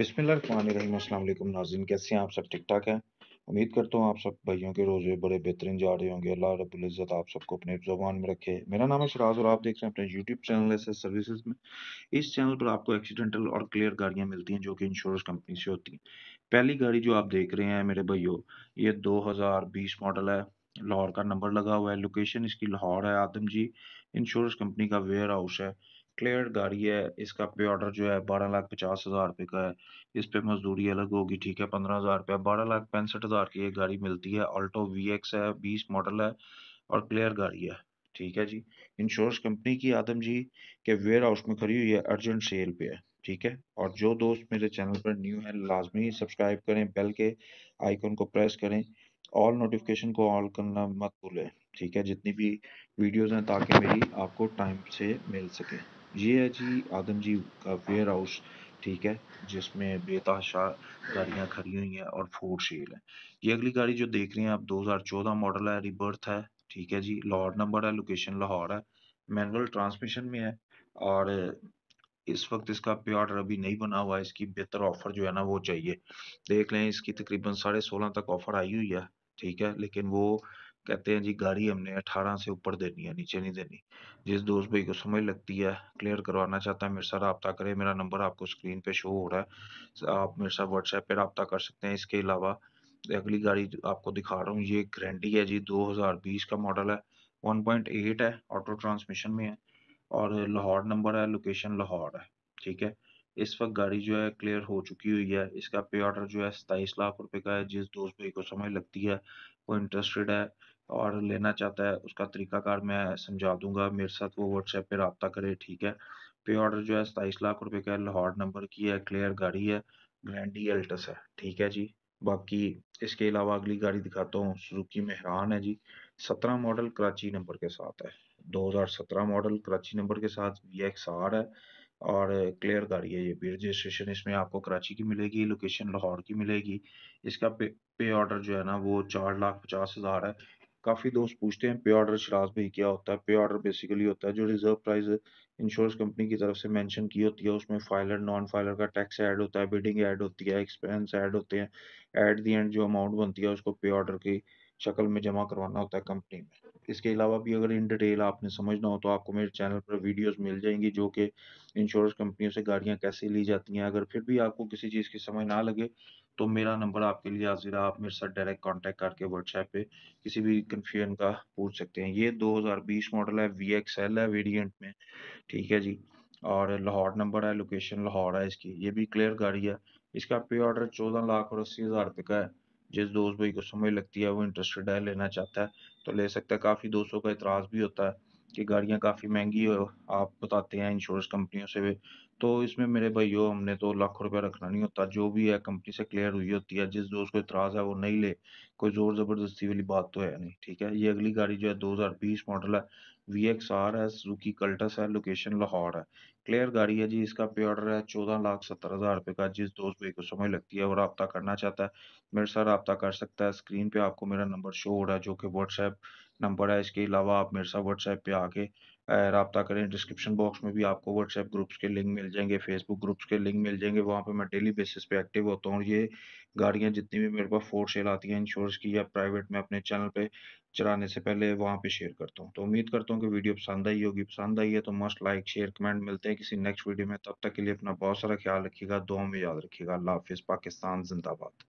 बिसमीम नाजिन कैसे हैं आप सब ठीक ठाक हैं उम्मीद करता हूँ आप सब भाइयों के रोज़े बड़े बेहतरीन जा रहे होंगे अल्लाह रब्ज़त आप सबको अपने जबान में रखे मेरा नाम है शराज और आप देख रहे हैं अपने यूट्यूब चैनल एस सर्विसेज में इस चैनल पर आपको एक्सीडेंटल और क्लियर गाड़ियाँ मिलती हैं जो कि इंश्योरेंस कंपनी से होती हैं पहली गाड़ी जो आप देख रहे हैं मेरे भैयो ये दो मॉडल है लाहौर का नंबर लगा हुआ है लोकेशन इसकी लाहौर है आदम जी इंश्योरेंस कंपनी का वेयर हाउस है क्लियर गाड़ी है इसका पे ऑर्डर जो है बारह लाख पचास हज़ार रुपये का है इस पर मजदूरी अलग होगी ठीक है पंद्रह हज़ार रुपये बारह लाख पैंसठ हज़ार की एक गाड़ी मिलती है अल्टो वी एक्स है बीस मॉडल है और क्लियर गाड़ी है ठीक है जी इंश्योरेंस कंपनी की आदम जी के वेयर हाउस में खड़ी हुई है अर्जेंट सेल पे है ठीक है और जो दोस्त मेरे चैनल पर न्यू है लाजमी सब्सक्राइब करें बेल के आइकन को प्रेस करें ऑल नोटिफिकेशन को ऑल करना मत भूलें ठीक है जितनी भी वीडियोस हैं ताकि मेरी आपको टाइम से मिल सके ये है जी आदम जी का वेयर हाउस ठीक है जिसमें बेताशा गाड़ियां खड़ी हुई हैं और फोर शेल है ये अगली गाड़ी जो देख रहे हैं आप 2014 मॉडल है रिबर्थ है ठीक है जी लाहौर नंबर है लोकेशन लाहौर है मैनुअल ट्रांसमिशन में है और इस वक्त इसका पे ऑर्डर अभी नहीं बना हुआ है इसकी बेहतर ऑफर जो है ना वो चाहिए देख लें इसकी तकरीबन साढ़े सोलह तक ऑफर आई हुई है ठीक है लेकिन वो कहते हैं जी गाड़ी हमने 18 से ऊपर देनी है नीचे नहीं देनी जिस दोस्त भाई को समझ लगती है क्लियर करवाना चाहता है मेरे साथ रबता करें मेरा नंबर आपको स्क्रीन पे शो हो रहा है आप मेरे साथ व्हाट्सएप पे रबता कर सकते हैं इसके अलावा अगली गाड़ी आपको दिखा रहा हूँ ये ग्रैंडी है जी 2020 का मॉडल है 1.8 है ऑटो ट्रांसमिशन में है और लाहौर नंबर है लोकेशन लाहौर है ठीक है इस वक्त गाड़ी जो है क्लियर हो चुकी हुई है इसका पे ऑर्डर जो है सताईस लाख रुपए का है जिस दोस्त भाई को समय लगती है वो इंटरेस्टेड है और लेना चाहता है उसका तरीकाकार मैं समझा दूंगा मेरे साथ वो व्हाट्सएप पे रबता करे ठीक है पे ऑर्डर जो है सताईस लाख रुपए का है लाहौर नंबर की है क्लियर गाड़ी है ग्रैंडी एल्टस है ठीक है जी बाकी इसके अलावा अगली गाड़ी दिखाता हूँ सुजुकी मेहरान है जी सत्रह मॉडल कराची नंबर के साथ है दो मॉडल कराची नंबर के साथ वी एक्स आर है और क्लियर गाड़ी है ये भी रजिस्ट्रेशन इसमें आपको कराची की मिलेगी लोकेशन लाहौर की मिलेगी इसका पे पे ऑर्डर जो है ना वो चार लाख पचास हज़ार है काफ़ी दोस्त पूछते हैं पे ऑर्डर शराज भाई क्या होता है पे ऑर्डर बेसिकली होता है जो रिजर्व प्राइस इंश्योरेंस कंपनी की तरफ से मेंशन की होती है उसमें फाइलर नॉन फाइलर का टैक्स ऐड होता है बिडिंग ऐड होती है एक्सपेंस ऐड होते हैं एट दी एंड जो अमाउंट बनती है उसको पे ऑर्डर की शक्ल में जमा करवाना होता है कंपनी में इसके अलावा भी अगर इन डिटेल आपने समझना हो तो आपको मेरे चैनल पर वीडियोस मिल जाएंगी जो कि इंश्योरेंस कंपनियों से गाड़ियां कैसे ली जाती हैं अगर फिर भी आपको किसी चीज़ की समझ ना लगे तो मेरा नंबर आपके लिए हाजिर है आप मेरे साथ डायरेक्ट कांटेक्ट करके व्हाट्सएप पे किसी भी कन्फ्यूजन का पूछ सकते हैं ये 2020 मॉडल है वी एक्स एल है वेरियंट में ठीक है जी और लाहौर नंबर है लोकेशन लाहौर है इसकी ये भी क्लियर गाड़ी है इसका पे ऑर्डर चौदह लाख और अस्सी हज़ार रुपये का है जिस दोस्त भाई को समझ लगती है वो इंटरेस्टेड है लेना चाहता है तो ले सकता है काफ़ी दोस्तों का इतराज़ भी होता है कि गाड़ियाँ काफ़ी महंगी हो आप बताते हैं इंश्योरेंस कंपनियों से तो इसमें मेरे भाइयों हमने तो लाखों रुपया रखना नहीं होता जो भी है कंपनी से क्लियर हुई होती है जिस दोस्त को इतराज़ है वो नहीं ले कोई ज़ोर ज़बरदस्ती वाली बात तो है नहीं ठीक है ये अगली गाड़ी जो है 2020 मॉडल है वी एक्स आर है सुजुकी कल्टस है लोकेशन लाहौर है क्लियर गाड़ी है जी इसका पे ऑर्डर है चौदह लाख सत्तर हज़ार रुपये का जिस दोस्त भाई को समय लगती है और रबता करना चाहता है मेरे साथ रबता कर सकता है स्क्रीन पे आपको मेरा नंबर शो हो रहा है जो कि व्हाट्सएप नंबर है इसके अलावा आप मेरे साथ व्हाट्सएप पे आके रबता करें डिस्क्रिप्शन बॉक्स में भी आपको व्हाट्सएप ग्रुप्स के लिंक मिल जाएंगे फेसबुक ग्रुप्स के लिंक मिल जाएंगे वहाँ पे मैं डेली बेसिस पे एक्टिव होता हूँ ये गाड़ियाँ जितनी भी मेरे पास फोर सेल आती हैं इंश्योरेंस की या प्राइवेट में अपने चैनल पे चलाने से पहले वहाँ पे शेयर करता हूँ तो उम्मीद करता हूँ कि वीडियो पसंद आई होगी पसंद आई है तो मस्ट लाइक शेयर कमेंट मिलते हैं किसी नेक्स्ट वीडियो में तब तक के लिए अपना बहुत सारा ख्याल रखिएगा दो में याद रखिएगा अल्लाह हाफिज़ पाकिस्तान जिंदाबाद